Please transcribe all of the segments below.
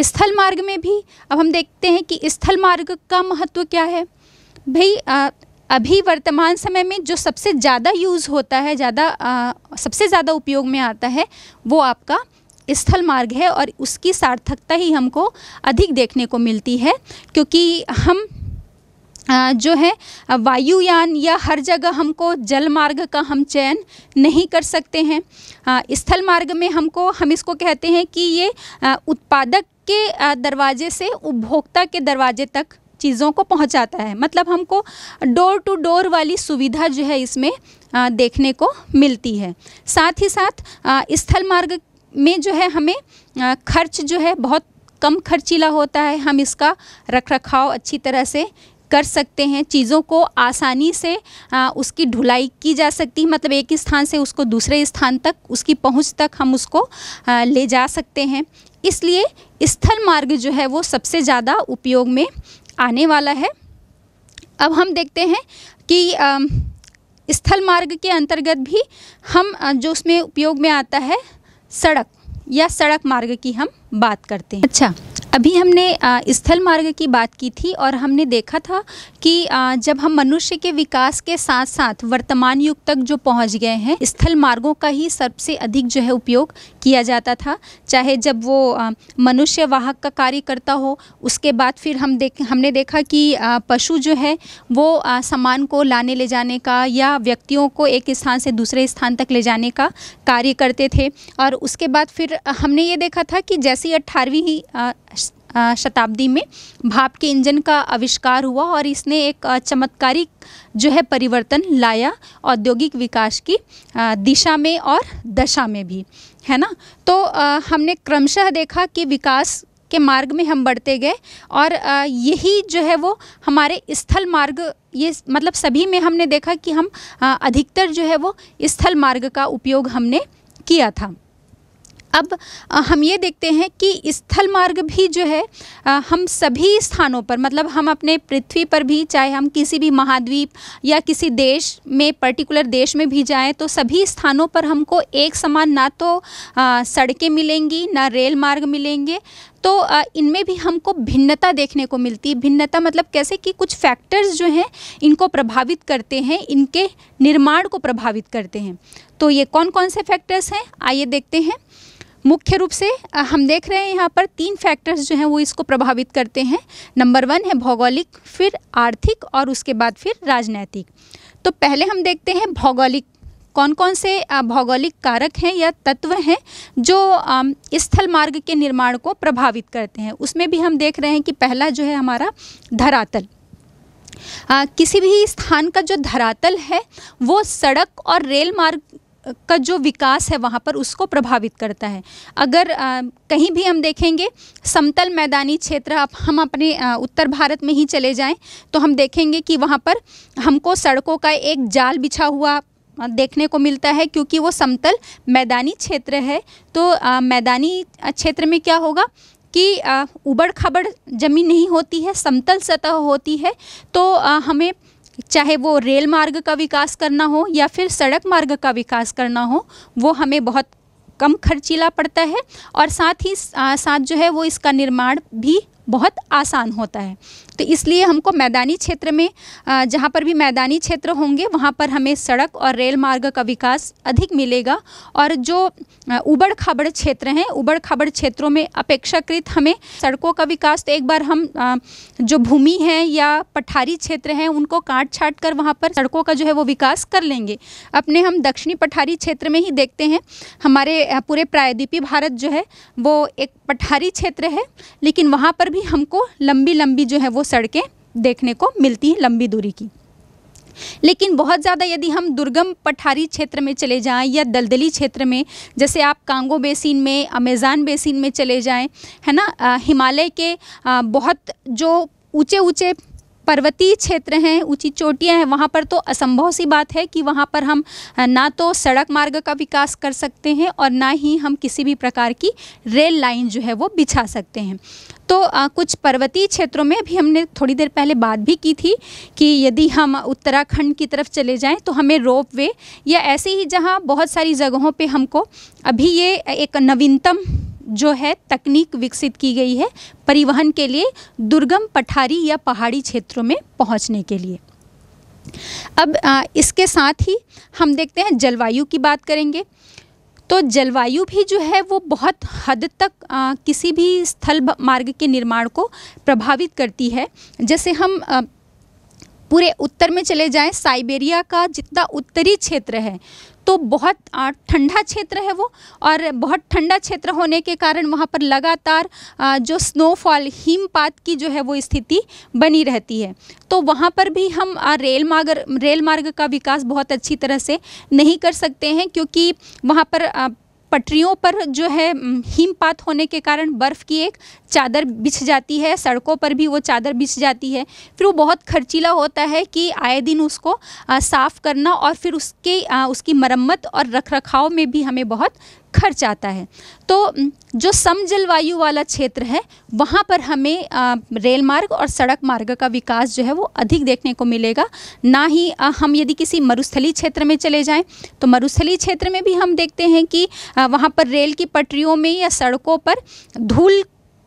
स्थल मार्ग में भी अब हम देखते हैं कि स्थल मार्ग का महत्व क्या है भाई अभी वर्तमान समय में जो सबसे ज़्यादा यूज़ होता है ज़्यादा सबसे ज़्यादा उपयोग में आता है वो आपका स्थल मार्ग है और उसकी सार्थकता ही हमको अधिक देखने को मिलती है क्योंकि हम जो है वायुयान या हर जगह हमको जल मार्ग का हम चयन नहीं कर सकते हैं स्थल मार्ग में हमको हम इसको कहते हैं कि ये उत्पादक के दरवाजे से उपभोक्ता के दरवाजे तक चीज़ों को पहुंचाता है मतलब हमको डोर टू डोर वाली सुविधा जो है इसमें देखने को मिलती है साथ ही साथ स्थल मार्ग में जो है हमें खर्च जो है बहुत कम खर्चीला होता है हम इसका रख रखाव अच्छी तरह से कर सकते हैं चीज़ों को आसानी से आ, उसकी ढुलाई की जा सकती है मतलब एक स्थान से उसको दूसरे स्थान तक उसकी पहुंच तक हम उसको आ, ले जा सकते हैं इसलिए स्थल मार्ग जो है वो सबसे ज़्यादा उपयोग में आने वाला है अब हम देखते हैं कि आ, स्थल मार्ग के अंतर्गत भी हम जो उसमें उपयोग में आता है सड़क या सड़क मार्ग की हम बात करते हैं अच्छा अभी हमने स्थल मार्ग की बात की थी और हमने देखा था कि जब हम मनुष्य के विकास के साथ साथ वर्तमान युग तक जो पहुंच गए हैं स्थल मार्गों का ही सबसे अधिक जो है उपयोग किया जाता था चाहे जब वो मनुष्य वाहक का कार्य करता हो उसके बाद फिर हम देख हमने देखा कि पशु जो है वो सामान को लाने ले जाने का या व्यक्तियों को एक स्थान से दूसरे स्थान तक ले जाने का कार्य करते थे और उसके बाद फिर हमने ये देखा था कि जैसे इसी ही शताब्दी में भाप के इंजन का आविष्कार हुआ और इसने एक चमत्कारी जो है परिवर्तन लाया औद्योगिक विकास की दिशा में और दशा में भी है ना तो हमने क्रमशः देखा कि विकास के मार्ग में हम बढ़ते गए और यही जो है वो हमारे स्थल मार्ग ये मतलब सभी में हमने देखा कि हम अधिकतर जो है वो स्थल मार्ग का उपयोग हमने किया था अब हम ये देखते हैं कि स्थल मार्ग भी जो है हम सभी स्थानों पर मतलब हम अपने पृथ्वी पर भी चाहे हम किसी भी महाद्वीप या किसी देश में पर्टिकुलर देश में भी जाएं तो सभी स्थानों पर हमको एक समान ना तो सड़कें मिलेंगी ना रेल मार्ग मिलेंगे तो इनमें भी हमको भिन्नता देखने को मिलती भिन्नता मतलब कैसे कि कुछ फैक्टर्स जो हैं इनको प्रभावित करते हैं इनके निर्माण को प्रभावित करते हैं तो ये कौन कौन से फैक्टर्स हैं आइए देखते हैं मुख्य रूप से हम देख रहे हैं यहाँ पर तीन फैक्टर्स जो हैं वो इसको प्रभावित करते हैं नंबर वन है भौगोलिक फिर आर्थिक और उसके बाद फिर राजनैतिक तो पहले हम देखते हैं भौगोलिक कौन कौन से भौगोलिक कारक हैं या तत्व हैं जो स्थल मार्ग के निर्माण को प्रभावित करते हैं उसमें भी हम देख रहे हैं कि पहला जो है हमारा धरातल आ, किसी भी स्थान का जो धरातल है वो सड़क और रेल मार्ग का जो विकास है वहाँ पर उसको प्रभावित करता है अगर आ, कहीं भी हम देखेंगे समतल मैदानी क्षेत्र अब हम अपने आ, उत्तर भारत में ही चले जाएं तो हम देखेंगे कि वहाँ पर हमको सड़कों का एक जाल बिछा हुआ देखने को मिलता है क्योंकि वो समतल मैदानी क्षेत्र है तो आ, मैदानी क्षेत्र में क्या होगा कि उबड़ खबड़ ज़मीन नहीं होती है समतल सतह होती है तो हमें चाहे वो रेल मार्ग का विकास करना हो या फिर सड़क मार्ग का विकास करना हो वो हमें बहुत कम खर्चीला पड़ता है और साथ ही साथ जो है वो इसका निर्माण भी बहुत आसान होता है तो इसलिए हमको मैदानी क्षेत्र में जहाँ पर भी मैदानी क्षेत्र होंगे वहाँ पर हमें सड़क और रेल मार्ग का विकास अधिक मिलेगा और जो उबड़ खाबड़ क्षेत्र हैं उबड़ खाबड़ क्षेत्रों में अपेक्षाकृत हमें सड़कों का विकास तो एक बार हम जो भूमि है या पठारी क्षेत्र हैं उनको काट छाट कर वहाँ पर सड़कों का जो है वो विकास कर लेंगे अपने हम दक्षिणी पठारी क्षेत्र में ही देखते हैं हमारे पूरे प्रायद्वीपी भारत जो है वो एक पठारी क्षेत्र है लेकिन वहाँ पर भी हमको लंबी लंबी जो है वो सड़कें देखने को मिलती हैं लंबी दूरी की लेकिन बहुत ज़्यादा यदि हम दुर्गम पठारी क्षेत्र में चले जाएं या दलदली क्षेत्र में जैसे आप कांगो बेसिन में अमेज़ान बेसिन में चले जाएं है ना हिमालय के आ, बहुत जो ऊंचे ऊंचे पर्वतीय क्षेत्र हैं ऊंची चोटियां हैं वहाँ पर तो असंभव सी बात है कि वहाँ पर हम ना तो सड़क मार्ग का विकास कर सकते हैं और ना ही हम किसी भी प्रकार की रेल लाइन जो है वो बिछा सकते हैं तो आ, कुछ पर्वतीय क्षेत्रों में अभी हमने थोड़ी देर पहले बात भी की थी कि यदि हम उत्तराखंड की तरफ चले जाएं तो हमें रोप वे या ऐसे ही जहां बहुत सारी जगहों पे हमको अभी ये एक नवीनतम जो है तकनीक विकसित की गई है परिवहन के लिए दुर्गम पठारी या पहाड़ी क्षेत्रों में पहुँचने के लिए अब आ, इसके साथ ही हम देखते हैं जलवायु की बात करेंगे तो जलवायु भी जो है वो बहुत हद तक आ, किसी भी स्थल मार्ग के निर्माण को प्रभावित करती है जैसे हम आ, पूरे उत्तर में चले जाएं साइबेरिया का जितना उत्तरी क्षेत्र है तो बहुत ठंडा क्षेत्र है वो और बहुत ठंडा क्षेत्र होने के कारण वहाँ पर लगातार जो स्नोफॉल हिमपात की जो है वो स्थिति बनी रहती है तो वहाँ पर भी हम रेल मार्ग रेल मार्ग का विकास बहुत अच्छी तरह से नहीं कर सकते हैं क्योंकि वहाँ पर पटरियों पर जो है हिमपात होने के कारण बर्फ़ की एक चादर बिछ जाती है सड़कों पर भी वो चादर बिछ जाती है फिर वो बहुत खर्चीला होता है कि आए दिन उसको साफ़ करना और फिर उसके उसकी मरम्मत और रख रखाव में भी हमें बहुत खर्च आता है तो जो सम जलवायु वाला क्षेत्र है वहाँ पर हमें रेल मार्ग और सड़क मार्ग का विकास जो है वो अधिक देखने को मिलेगा ना ही हम यदि किसी मरुस्थली क्षेत्र में चले जाएं तो मरुस्थली क्षेत्र में भी हम देखते हैं कि वहाँ पर रेल की पटरियों में या सड़कों पर धूल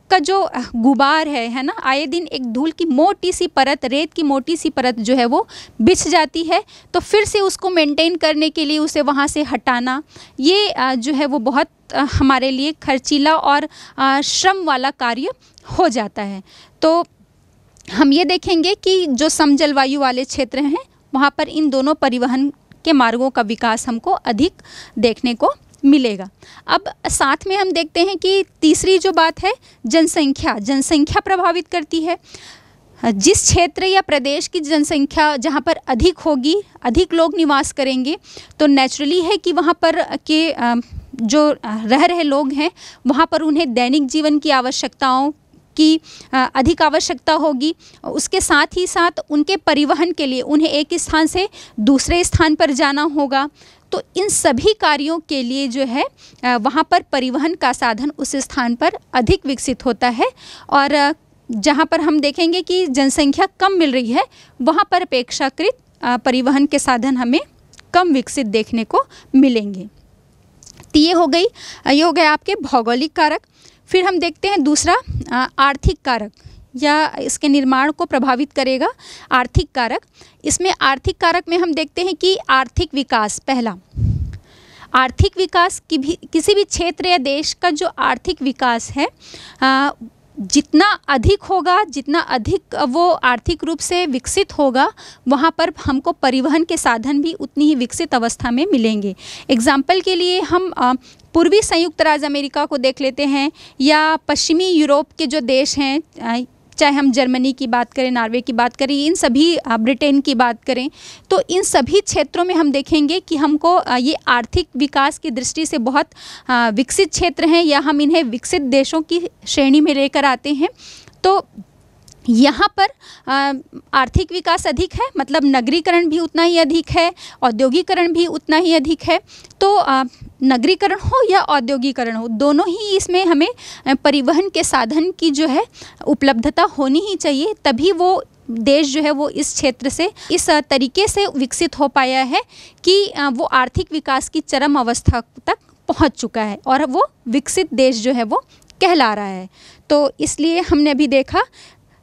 का जो गुबार है है ना आए दिन एक धूल की मोटी सी परत रेत की मोटी सी परत जो है वो बिछ जाती है तो फिर से उसको मेंटेन करने के लिए उसे वहाँ से हटाना ये जो है वो बहुत हमारे लिए खर्चीला और श्रम वाला कार्य हो जाता है तो हम ये देखेंगे कि जो सम जलवायु वाले क्षेत्र हैं वहाँ पर इन दोनों परिवहन के मार्गों का विकास हमको अधिक देखने को मिलेगा अब साथ में हम देखते हैं कि तीसरी जो बात है जनसंख्या जनसंख्या प्रभावित करती है जिस क्षेत्र या प्रदेश की जनसंख्या जहाँ पर अधिक होगी अधिक लोग निवास करेंगे तो नेचुरली है कि वहाँ पर के जो रह रहे लोग हैं वहाँ पर उन्हें दैनिक जीवन की आवश्यकताओं की अधिक आवश्यकता होगी उसके साथ ही साथ उनके परिवहन के लिए उन्हें एक स्थान से दूसरे स्थान पर जाना होगा तो इन सभी कार्यों के लिए जो है वहाँ पर परिवहन का साधन उस स्थान पर अधिक विकसित होता है और जहाँ पर हम देखेंगे कि जनसंख्या कम मिल रही है वहाँ पर अपेक्षाकृत परिवहन के साधन हमें कम विकसित देखने को मिलेंगे तो ये हो गई ये हो गया आपके भौगोलिक कारक फिर हम देखते हैं दूसरा आर्थिक कारक या इसके निर्माण को प्रभावित करेगा आर्थिक कारक इसमें आर्थिक कारक में हम देखते हैं कि आर्थिक विकास पहला आर्थिक विकास की भी किसी भी क्षेत्र या देश का जो आर्थिक विकास है आ, जितना अधिक होगा जितना अधिक वो आर्थिक रूप से विकसित होगा वहाँ पर हमको परिवहन के साधन भी उतनी ही विकसित अवस्था में मिलेंगे एग्जाम्पल के लिए हम पूर्वी संयुक्त राज्य अमेरिका को देख लेते हैं या पश्चिमी यूरोप के जो देश हैं चाहे हम जर्मनी की बात करें नॉर्वे की बात करें इन सभी ब्रिटेन की बात करें तो इन सभी क्षेत्रों में हम देखेंगे कि हमको ये आर्थिक विकास की दृष्टि से बहुत विकसित क्षेत्र हैं या हम इन्हें विकसित देशों की श्रेणी में लेकर आते हैं तो यहाँ पर आ, आर्थिक विकास अधिक है मतलब नगरीकरण भी उतना ही अधिक है औद्योगिकरण भी उतना ही अधिक है तो आ, नगरीकरण हो या औद्योगिकरण हो दोनों ही इसमें हमें परिवहन के साधन की जो है उपलब्धता होनी ही चाहिए तभी वो देश जो है वो इस क्षेत्र से इस तरीके से विकसित हो पाया है कि वो आर्थिक विकास की चरम अवस्था तक पहुँच चुका है और वो विकसित देश जो है वो कहला रहा है तो इसलिए हमने अभी देखा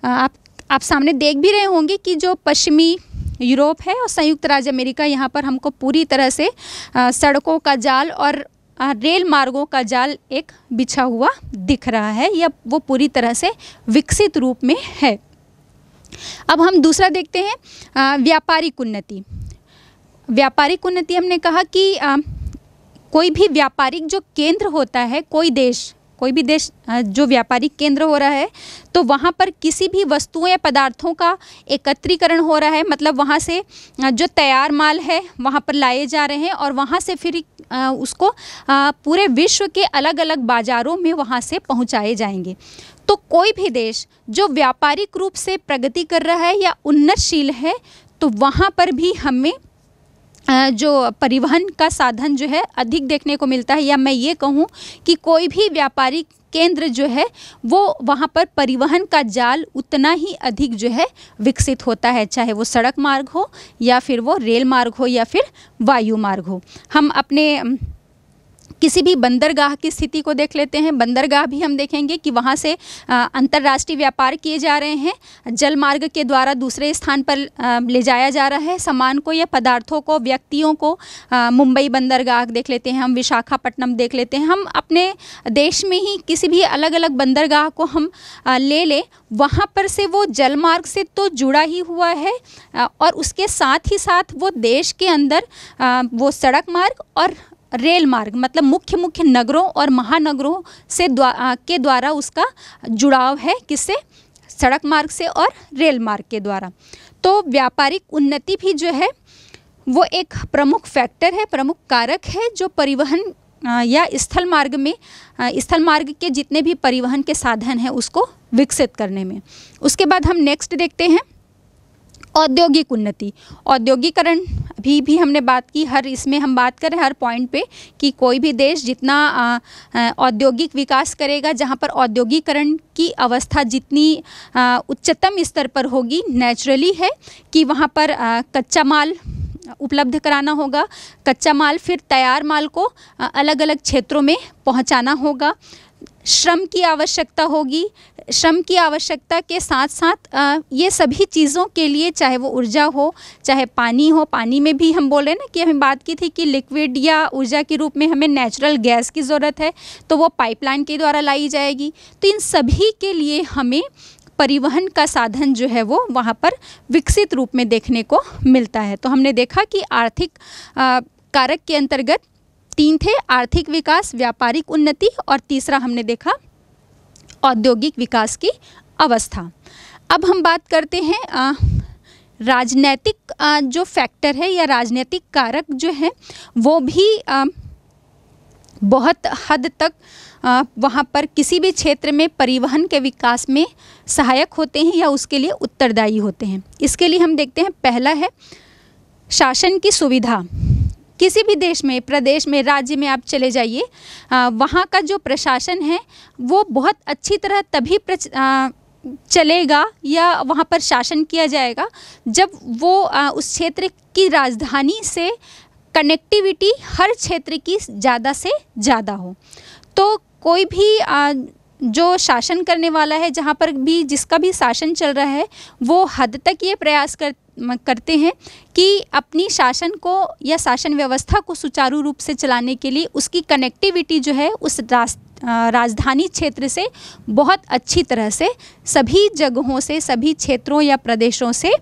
आप आप सामने देख भी रहे होंगे कि जो पश्चिमी यूरोप है और संयुक्त राज्य अमेरिका यहाँ पर हमको पूरी तरह से सड़कों का जाल और रेल मार्गों का जाल एक बिछा हुआ दिख रहा है या वो पूरी तरह से विकसित रूप में है अब हम दूसरा देखते हैं व्यापारिक उन्नति व्यापारिक उन्नति हमने कहा कि कोई भी व्यापारिक जो केंद्र होता है कोई देश कोई भी देश जो व्यापारिक केंद्र हो रहा है तो वहाँ पर किसी भी वस्तुओं या पदार्थों का एकत्रीकरण हो रहा है मतलब वहाँ से जो तैयार माल है वहाँ पर लाए जा रहे हैं और वहाँ से फिर उसको पूरे विश्व के अलग अलग बाज़ारों में वहाँ से पहुँचाए जाएंगे तो कोई भी देश जो व्यापारिक रूप से प्रगति कर रहा है या उन्नतशील है तो वहाँ पर भी हमें जो परिवहन का साधन जो है अधिक देखने को मिलता है या मैं ये कहूँ कि कोई भी व्यापारिक केंद्र जो है वो वहाँ पर परिवहन का जाल उतना ही अधिक जो है विकसित होता है चाहे वो सड़क मार्ग हो या फिर वो रेल मार्ग हो या फिर वायु मार्ग हो हम अपने किसी भी बंदरगाह की स्थिति को देख लेते हैं बंदरगाह भी हम देखेंगे कि वहाँ से अंतर्राष्ट्रीय व्यापार किए जा रहे हैं जल मार्ग के द्वारा दूसरे स्थान पर ले जाया जा रहा है सामान को या पदार्थों को व्यक्तियों को मुंबई बंदरगाह देख लेते हैं हम विशाखापट्टनम देख लेते हैं हम अपने देश में ही किसी भी अलग अलग बंदरगाह को हम ले लें वहाँ पर से वो जल मार्ग से तो जुड़ा ही हुआ है और उसके साथ ही साथ वो देश के अंदर वो सड़क मार्ग और रेल मार्ग मतलब मुख्य मुख्य नगरों और महानगरों से द्वा, के द्वारा उसका जुड़ाव है किससे सड़क मार्ग से और रेल मार्ग के द्वारा तो व्यापारिक उन्नति भी जो है वो एक प्रमुख फैक्टर है प्रमुख कारक है जो परिवहन या स्थल मार्ग में स्थल मार्ग के जितने भी परिवहन के साधन हैं उसको विकसित करने में उसके बाद हम नेक्स्ट देखते हैं औद्योगिक उन्नति औद्योगिकरण अभी भी हमने बात की हर इसमें हम बात करें हर पॉइंट पे कि कोई भी देश जितना औद्योगिक विकास करेगा जहाँ पर औद्योगिकरण की अवस्था जितनी उच्चतम स्तर पर होगी नेचुरली है कि वहाँ पर कच्चा माल उपलब्ध कराना होगा कच्चा माल फिर तैयार माल को अलग अलग क्षेत्रों में पहुंचाना होगा श्रम की आवश्यकता होगी श्रम की आवश्यकता के साथ साथ ये सभी चीज़ों के लिए चाहे वो ऊर्जा हो चाहे पानी हो पानी में भी हम बोल रहे हैं ना कि हमें बात की थी कि लिक्विड या ऊर्जा के रूप में हमें नेचुरल गैस की ज़रूरत है तो वो पाइपलाइन के द्वारा लाई जाएगी तो इन सभी के लिए हमें परिवहन का साधन जो है वो वहाँ पर विकसित रूप में देखने को मिलता है तो हमने देखा कि आर्थिक कारक के अंतर्गत तीन थे आर्थिक विकास व्यापारिक उन्नति और तीसरा हमने देखा औद्योगिक विकास की अवस्था अब हम बात करते हैं आ, राजनैतिक आ, जो फैक्टर है या राजनैतिक कारक जो है वो भी आ, बहुत हद तक वहाँ पर किसी भी क्षेत्र में परिवहन के विकास में सहायक होते हैं या उसके लिए उत्तरदायी होते हैं इसके लिए हम देखते हैं पहला है शासन की सुविधा किसी भी देश में प्रदेश में राज्य में आप चले जाइए वहाँ का जो प्रशासन है वो बहुत अच्छी तरह तभी चलेगा या वहाँ पर शासन किया जाएगा जब वो आ, उस क्षेत्र की राजधानी से कनेक्टिविटी हर क्षेत्र की ज़्यादा से ज़्यादा हो तो कोई भी आ, जो शासन करने वाला है जहाँ पर भी जिसका भी शासन चल रहा है वो हद तक ये प्रयास कर करते हैं कि अपनी शासन को या शासन व्यवस्था को सुचारू रूप से चलाने के लिए उसकी कनेक्टिविटी जो है उस रास् राजधानी क्षेत्र से बहुत अच्छी तरह से सभी जगहों से सभी क्षेत्रों या प्रदेशों से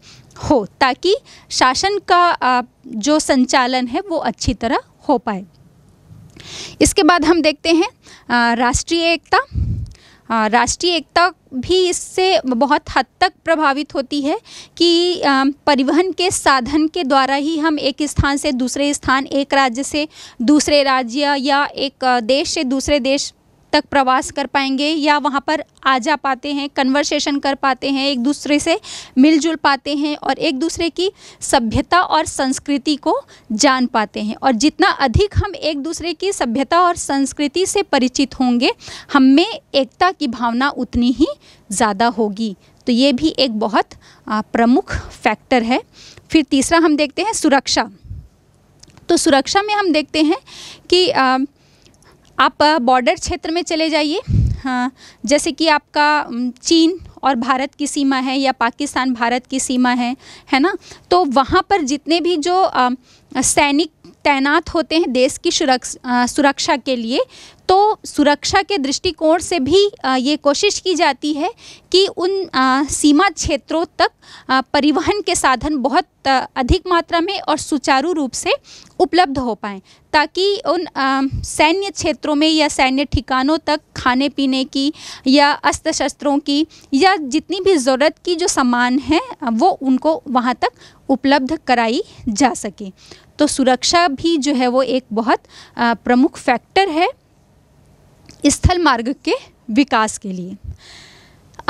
हो ताकि शासन का जो संचालन है वो अच्छी तरह हो पाए इसके बाद हम देखते हैं राष्ट्रीय एकता राष्ट्रीय एकता भी इससे बहुत हद तक प्रभावित होती है कि परिवहन के साधन के द्वारा ही हम एक स्थान से दूसरे स्थान एक राज्य से दूसरे राज्य या एक देश से दूसरे देश तक प्रवास कर पाएंगे या वहाँ पर आ जा पाते हैं कन्वर्सेशन कर पाते हैं एक दूसरे से मिलजुल पाते हैं और एक दूसरे की सभ्यता और संस्कृति को जान पाते हैं और जितना अधिक हम एक दूसरे की सभ्यता और संस्कृति से परिचित होंगे हम में एकता की भावना उतनी ही ज़्यादा होगी तो ये भी एक बहुत प्रमुख फैक्टर है फिर तीसरा हम देखते हैं सुरक्षा तो सुरक्षा में हम देखते हैं कि आप बॉर्डर क्षेत्र में चले जाइए हाँ जैसे कि आपका चीन और भारत की सीमा है या पाकिस्तान भारत की सीमा है है ना तो वहाँ पर जितने भी जो आ, सैनिक तैनात होते हैं देश की सुरक्षा के लिए तो सुरक्षा के दृष्टिकोण से भी ये कोशिश की जाती है कि उन सीमा क्षेत्रों तक परिवहन के साधन बहुत अधिक मात्रा में और सुचारू रूप से उपलब्ध हो पाएँ ताकि उन सैन्य क्षेत्रों में या सैन्य ठिकानों तक खाने पीने की या अस्त्र शस्त्रों की या जितनी भी ज़रूरत की जो सामान है वो उनको वहाँ तक उपलब्ध कराई जा सके तो सुरक्षा भी जो है वो एक बहुत प्रमुख फैक्टर है स्थल मार्ग के विकास के लिए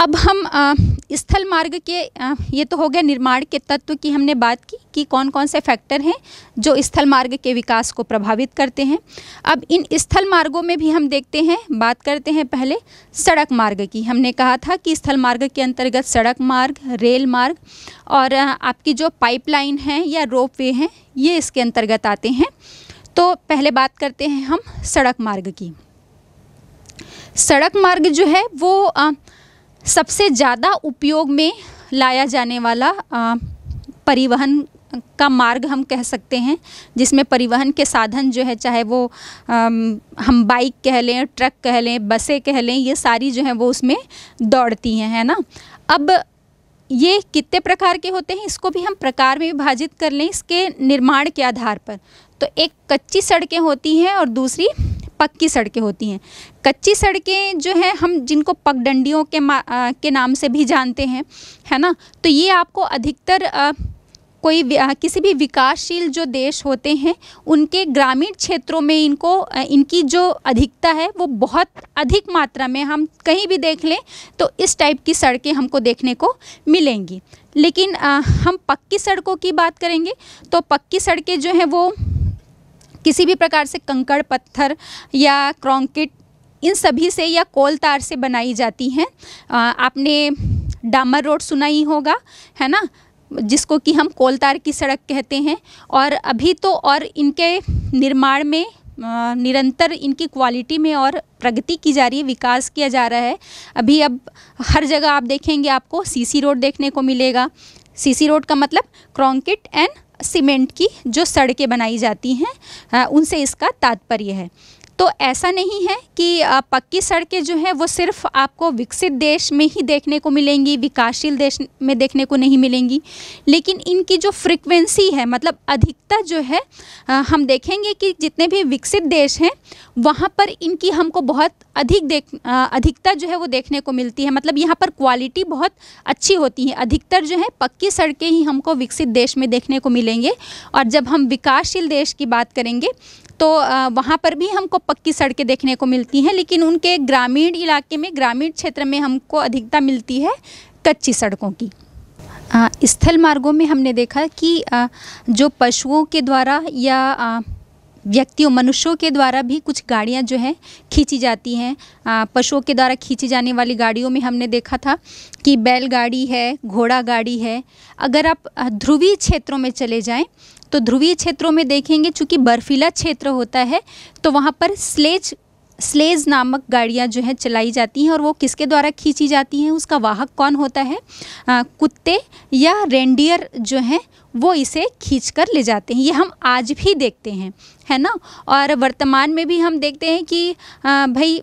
अब हम स्थल मार्ग के ये तो हो गया निर्माण के तत्व की हमने बात की कि कौन कौन से फैक्टर हैं जो स्थल मार्ग के विकास को प्रभावित करते हैं अब इन स्थल मार्गों में भी हम देखते हैं बात करते हैं पहले सड़क मार्ग की हमने कहा था कि स्थल मार्ग के अंतर्गत सड़क मार्ग रेल मार्ग और आपकी जो पाइपलाइन है या रोप वे हैं ये इसके अंतर्गत आते हैं तो पहले बात करते हैं हम सड़क मार्ग की सड़क मार्ग जो है वो आ, सबसे ज़्यादा उपयोग में लाया जाने वाला परिवहन का मार्ग हम कह सकते हैं जिसमें परिवहन के साधन जो है चाहे वो हम बाइक कह लें ट्रक कह लें बसें कह लें ये सारी जो हैं वो उसमें दौड़ती हैं है ना अब ये कितने प्रकार के होते हैं इसको भी हम प्रकार में विभाजित कर लें इसके निर्माण के आधार पर तो एक कच्ची सड़कें होती हैं और दूसरी पक्की सड़कें होती हैं कच्ची सड़कें जो हैं हम जिनको पगडंडियों के के नाम से भी जानते हैं है ना तो ये आपको अधिकतर आ, कोई किसी भी विकासशील जो देश होते हैं उनके ग्रामीण क्षेत्रों में इनको इनकी जो अधिकता है वो बहुत अधिक मात्रा में हम कहीं भी देख लें तो इस टाइप की सड़कें हमको देखने को मिलेंगी लेकिन आ, हम पक्की सड़कों की बात करेंगे तो पक्की सड़कें जो हैं वो किसी भी प्रकार से कंकड़ पत्थर या क्रॉन्किट इन सभी से या कोल तार से बनाई जाती हैं आपने डामर रोड सुना ही होगा है ना जिसको कि हम कोल तार की सड़क कहते हैं और अभी तो और इनके निर्माण में निरंतर इनकी क्वालिटी में और प्रगति की जा रही है विकास किया जा रहा है अभी अब हर जगह आप देखेंगे आपको सीसी रोड देखने को मिलेगा सीसी रोड का मतलब क्रॉन्किट एंड सीमेंट की जो सड़कें बनाई जाती हैं उनसे इसका तात्पर्य है तो ऐसा नहीं है कि पक्की सड़कें जो हैं वो सिर्फ आपको विकसित देश में ही देखने को मिलेंगी विकासशील देश में देखने को नहीं मिलेंगी लेकिन इनकी जो फ्रिक्वेंसी है मतलब अधिकता जो है हम देखेंगे कि जितने भी विकसित देश हैं वहाँ पर इनकी हमको बहुत अधिक देख अधिकता जो है वो देखने को मिलती है मतलब यहाँ पर क्वालिटी बहुत अच्छी होती है अधिकतर जो है पक्की सड़कें ही हमको विकसित देश में देखने को मिलेंगे और जब हम विकासशील देश की बात करेंगे तो वहाँ पर भी हमको पक्की सड़कें देखने को मिलती हैं लेकिन उनके ग्रामीण इलाके में ग्रामीण क्षेत्र में हमको अधिकता मिलती है कच्ची सड़कों की स्थल मार्गों में हमने देखा कि जो पशुओं के द्वारा या व्यक्तियों मनुष्यों के द्वारा भी कुछ गाड़ियां जो हैं खींची जाती हैं पशुओं के द्वारा खींची जाने वाली गाड़ियों में हमने देखा था कि बैलगाड़ी है घोड़ा गाड़ी है अगर आप ध्रुवीय क्षेत्रों में चले जाएं तो ध्रुवीय क्षेत्रों में देखेंगे चूँकि बर्फीला क्षेत्र होता है तो वहाँ पर स्लेज स्लेज नामक गाड़ियाँ जो है चलाई जाती हैं और वो किसके द्वारा खींची जाती हैं उसका वाहक कौन होता है कुत्ते या रेंडियर जो हैं वो इसे खींच कर ले जाते हैं ये हम आज भी देखते हैं है ना और वर्तमान में भी हम देखते हैं कि आ, भाई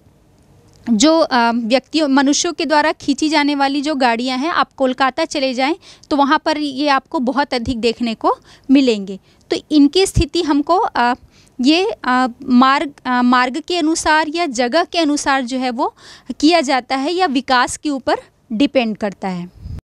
जो व्यक्तियों मनुष्यों के द्वारा खींची जाने वाली जो गाड़ियां हैं आप कोलकाता चले जाएं तो वहाँ पर ये आपको बहुत अधिक देखने को मिलेंगे तो इनकी स्थिति हमको आ, ये आ, मार्ग आ, मार्ग के अनुसार या जगह के अनुसार जो है वो किया जाता है या विकास के ऊपर डिपेंड करता है